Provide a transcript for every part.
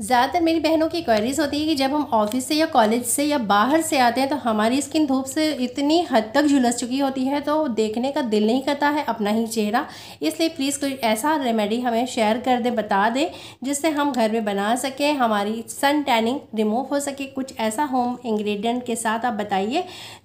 ज़्यादातर मेरी बहनों की क्वेरीज़ होती है कि जब हम ऑफिस से या कॉलेज से या बाहर से आते हैं तो हमारी स्किन धूप से इतनी हद तक झुलस चुकी होती है तो देखने का दिल नहीं करता है अपना ही चेहरा इसलिए प्लीज़ कोई ऐसा रेमेडी हमें शेयर कर दें बता दें जिससे हम घर में बना सकें हमारी सन टैनिंग रिमूव हो सके कुछ ऐसा होम इंग्रेडिएंट के साथ आप बताइए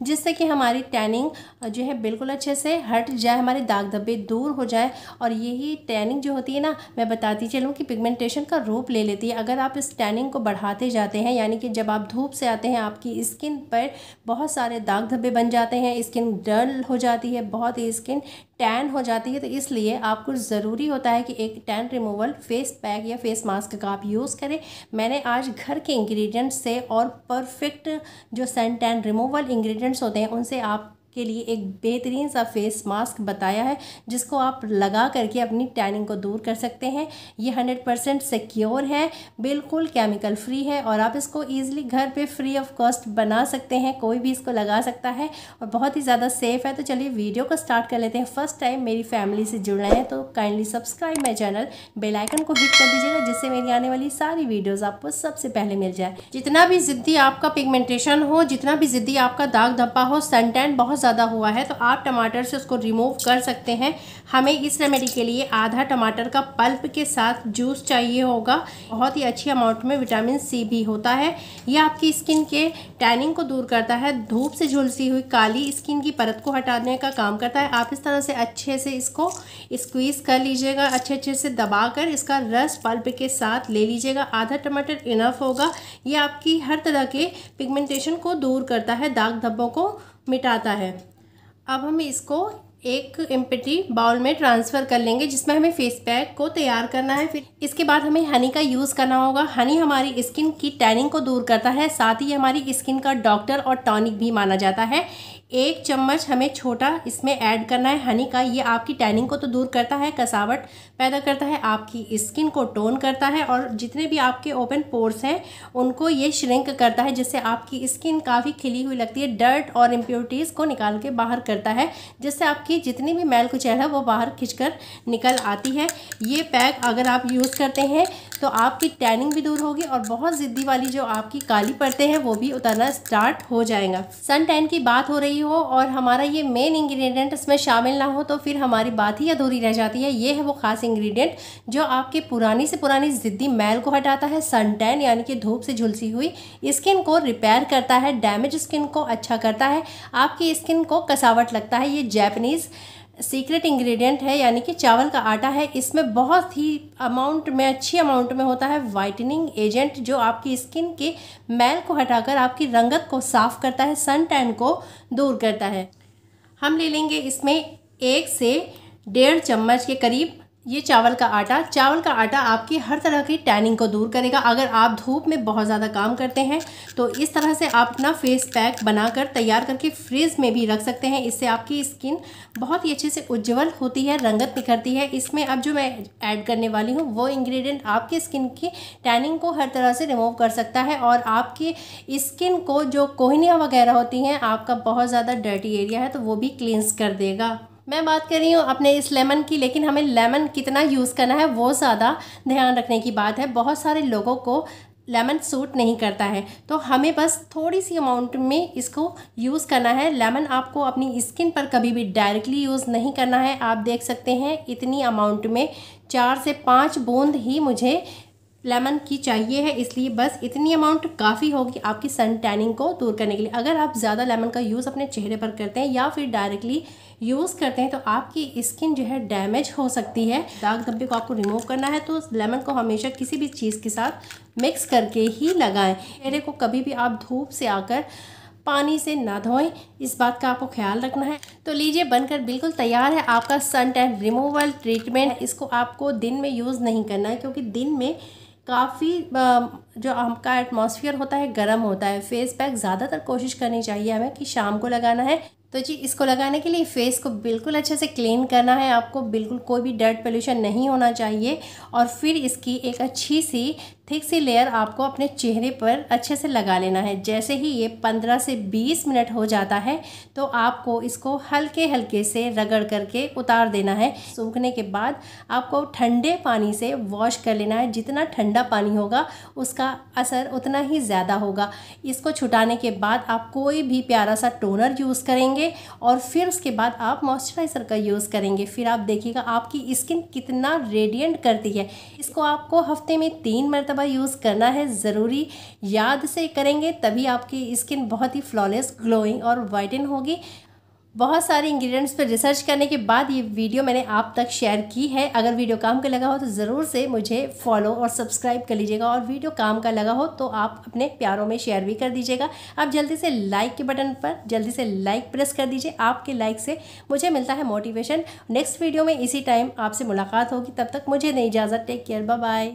जिससे कि हमारी टैनिंग जो है बिल्कुल अच्छे से हट जाए हमारे दाग धब्बे दूर हो जाए और यही टैनिंग जो होती है ना मैं बताती चलूँ कि पिगमेंटेशन का रूप ले लेती है अगर आप इस टैनिंग को बढ़ाते जाते हैं यानी कि जब आप धूप से आते हैं आपकी स्किन पर बहुत सारे दाग धब्बे बन जाते हैं स्किन डल हो जाती है बहुत ही स्किन टैन हो जाती है तो इसलिए आपको ज़रूरी होता है कि एक टैन रिमूवल फेस पैक या फेस मास्क का आप यूज़ करें मैंने आज घर के इंग्रेडिएंट्स से और परफेक्ट जो सन टैन रिमूवल इंग्रेडिएंट्स होते हैं उनसे आप के लिए एक बेहतरीन सा फेस मास्क बताया है जिसको आप लगा करके अपनी टैनिंग को दूर कर सकते हैं ये हंड्रेड परसेंट सिक्योर है बिल्कुल केमिकल फ्री है और आप इसको ईजिली घर पे फ्री ऑफ कॉस्ट बना सकते हैं कोई भी इसको लगा सकता है और बहुत ही ज़्यादा सेफ़ है तो चलिए वीडियो को स्टार्ट कर लेते हैं फर्स्ट टाइम मेरी फैमिली से जुड़ रहे हैं तो काइंडली सब्सक्राइब माई चैनल बेलाइकन को हिट कर दीजिएगा जिससे मेरी आने वाली सारी वीडियोज़ आपको सबसे पहले मिल जाए जितना भी ज़िद्दी आपका पिगमेंटेशन हो जितना भी ज़िद्दी आपका दाग धब्बा हो टैन बहुत ज़्यादा हुआ है तो आप टमाटर से उसको रिमूव कर सकते हैं हमें इस रेमेडी के लिए आधा टमाटर का पल्प के साथ जूस चाहिए होगा बहुत ही अच्छी अमाउंट में विटामिन सी भी होता है यह आपकी स्किन के टैनिंग को दूर करता है धूप से झुलसी हुई काली स्किन की परत को हटाने का काम करता है आप इस तरह से अच्छे से इसको स्क्वीज़ कर लीजिएगा अच्छे अच्छे से दबा कर इसका रस पल्प के साथ ले लीजिएगा आधा टमाटर इनफ होगा ये आपकी हर तरह के पिगमेंटेशन को दूर करता है दाग धब्बों को मिटाता है अब हम इसको एक एम्पटी बाउल में ट्रांसफ़र कर लेंगे जिसमें हमें फेस पैक को तैयार करना है फिर इसके बाद हमें हनी का यूज़ करना होगा हनी हमारी स्किन की टैनिंग को दूर करता है साथ ही हमारी स्किन का डॉक्टर और टॉनिक भी माना जाता है एक चम्मच हमें छोटा इसमें ऐड करना है हनी का ये आपकी टैनिंग को तो दूर करता है कसावट पैदा करता है आपकी स्किन को टोन करता है और जितने भी आपके ओपन पोर्स हैं उनको ये श्रिंक करता है जिससे आपकी स्किन काफ़ी खिली हुई लगती है डर्ट और इम्प्योरिटीज़ को निकाल के बाहर करता है जिससे आपकी जितनी भी मैल कुचैल है वो बाहर खींच निकल आती है ये पैक अगर आप यूज़ करते हैं तो आपकी टैनिंग भी दूर होगी और बहुत ज़िद्दी वाली जो आपकी काली पड़ते हैं वो भी उतरना स्टार्ट हो जाएगा सन टैन की बात हो रही हो और हमारा ये मेन इंग्रेडिएंट इसमें शामिल ना हो तो फिर हमारी बात ही अधूरी रह जाती है ये है वो खास इंग्रेडिएंट जो आपके पुरानी से पुरानी ज़िद्दी मैल को हटाता है सन टैन यानी कि धूप से झुलसी हुई स्किन को रिपेयर करता है डैमेज स्किन को अच्छा करता है आपकी स्किन को कसावट लगता है ये जैपनीज़ सीक्रेट इंग्रेडिएंट है यानी कि चावल का आटा है इसमें बहुत ही अमाउंट में अच्छी अमाउंट में होता है वाइटनिंग एजेंट जो आपकी स्किन के मैल को हटाकर आपकी रंगत को साफ करता है सन टैन को दूर करता है हम ले लेंगे इसमें एक से डेढ़ चम्मच के करीब ये चावल का आटा चावल का आटा आपकी हर तरह की टैनिंग को दूर करेगा अगर आप धूप में बहुत ज़्यादा काम करते हैं तो इस तरह से आप अपना फेस पैक बनाकर तैयार करके फ्रिज में भी रख सकते हैं इससे आपकी स्किन बहुत ही अच्छे से उज्जवल होती है रंगत निखरती है इसमें अब जो मैं ऐड करने वाली हूँ वो इंग्रेडिएंट आपकी स्किन की टैनिंग को हर तरह से रिमूव कर सकता है और आपकी स्किन को जो कोहनियाँ वगैरह होती हैं आपका बहुत ज़्यादा डर्टी एरिया है तो वो भी क्लींस कर देगा मैं बात कर रही हूँ अपने इस लेमन की लेकिन हमें लेमन कितना यूज़ करना है वो ज़्यादा ध्यान रखने की बात है बहुत सारे लोगों को लेमन सूट नहीं करता है तो हमें बस थोड़ी सी अमाउंट में इसको यूज़ करना है लेमन आपको अपनी स्किन पर कभी भी डायरेक्टली यूज़ नहीं करना है आप देख सकते हैं इतनी अमाउंट में चार से पाँच बूंद ही मुझे लेमन की चाहिए है इसलिए बस इतनी अमाउंट काफ़ी होगी आपकी सन टैनिंग को दूर करने के लिए अगर आप ज़्यादा लेमन का यूज़ अपने चेहरे पर करते हैं या फिर डायरेक्टली यूज़ करते हैं तो आपकी स्किन जो है डैमेज हो सकती है दाग धब्बे को आपको रिमूव करना है तो लेमन को हमेशा किसी भी चीज़ के साथ मिक्स करके ही लगाएं चेहरे को कभी भी आप धूप से आकर पानी से ना धोएं इस बात का आपको ख्याल रखना है तो लीजिए बनकर बिल्कुल तैयार है आपका सन टैन रिमूवल ट्रीटमेंट इसको आपको दिन में यूज़ नहीं करना है क्योंकि दिन में काफ़ी जो का एटमोसफियर होता है गर्म होता है फेस पैक ज़्यादातर कोशिश करनी चाहिए हमें कि शाम को लगाना है तो जी इसको लगाने के लिए फेस को बिल्कुल अच्छे से क्लीन करना है आपको बिल्कुल कोई भी डर्ट पोल्यूशन नहीं होना चाहिए और फिर इसकी एक अच्छी सी थिक सी लेयर आपको अपने चेहरे पर अच्छे से लगा लेना है जैसे ही ये पंद्रह से बीस मिनट हो जाता है तो आपको इसको हल्के हल्के से रगड़ करके उतार देना है सूखने के बाद आपको ठंडे पानी से वॉश कर लेना है जितना ठंडा पानी होगा उसका असर उतना ही ज़्यादा होगा इसको छुटाने के बाद आप कोई भी प्यारा सा टोनर यूज़ करेंगे और फिर उसके बाद आप मॉइस्चराइज़र का यूज़ करेंगे फिर आप देखिएगा आपकी स्किन कितना रेडियंट करती है इसको आपको हफ्ते में तीन मरत मरतबा यूज़ करना है ज़रूरी याद से करेंगे तभी आपकी स्किन बहुत ही फ्लॉलेस ग्लोइंग और वाइटन होगी बहुत सारे इंग्रेडिएंट्स पर रिसर्च करने के बाद ये वीडियो मैंने आप तक शेयर की है अगर वीडियो काम का लगा हो तो ज़रूर से मुझे फॉलो और सब्सक्राइब कर लीजिएगा और वीडियो काम का लगा हो तो आप अपने प्यारों में शेयर भी कर दीजिएगा आप जल्दी से लाइक के बटन पर जल्दी से लाइक प्रेस कर दीजिए आपके लाइक से मुझे मिलता है मोटिवेशन नेक्स्ट वीडियो में इसी टाइम आपसे मुलाकात होगी तब तक मुझे नहीं इजाज़त टेक केयर बाय